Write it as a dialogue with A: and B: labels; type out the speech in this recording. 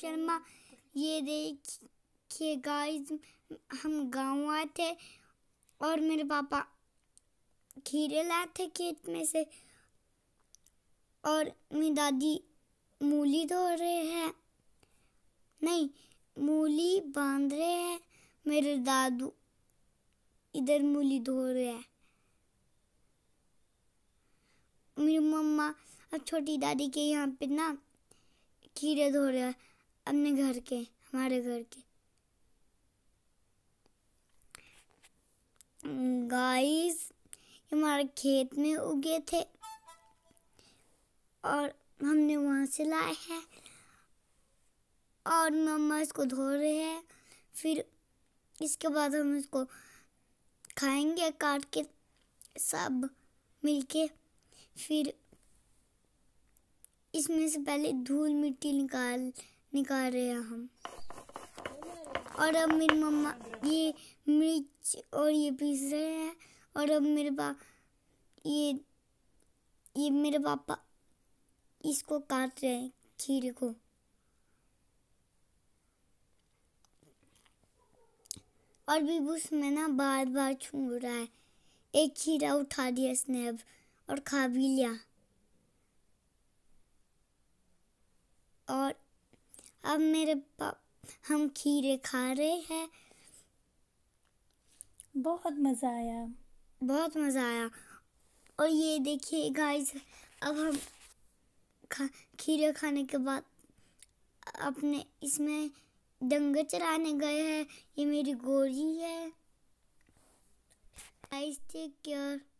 A: शर्मा ये देखिए गाइस हम गांव आए थे और मेरे पापा खीरे लाए थे खेत में से और मेरी दादी मूली धो रहे हैं नहीं मूली बांध रहे हैं मेरे दादू इधर मूली धो रहे हैं मेरी मम्मा और छोटी दादी के यहाँ पे ना खीरे धो रहे हैं अपने घर के हमारे घर के गाइस हमारे खेत में उगे थे और हमने वहाँ से लाए हैं और मम्मा इसको धो रहे हैं फिर इसके बाद हम इसको खाएंगे काट के सब मिलके फिर इसमें से पहले धूल मिट्टी निकाल निकाल रहे हैं हम और अब मेरी मम्मा ये मिर्च और ये पीस रहे हैं और अब मेरे पा ये ये मेरे पापा इसको काट रहे हैं खीरे को और भी भूस में ना बार बार छू रहा है एक खीरा उठा दिया इसने अब और खा भी लिया और अब मेरे हम खीरे खा रहे हैं बहुत मज़ा आया बहुत मज़ा आया और ये देखिए गाइस अब हम खा खीरे खाने के बाद अपने इसमें दंगे चलाने गए हैं ये मेरी गोरी है आई टेक केयर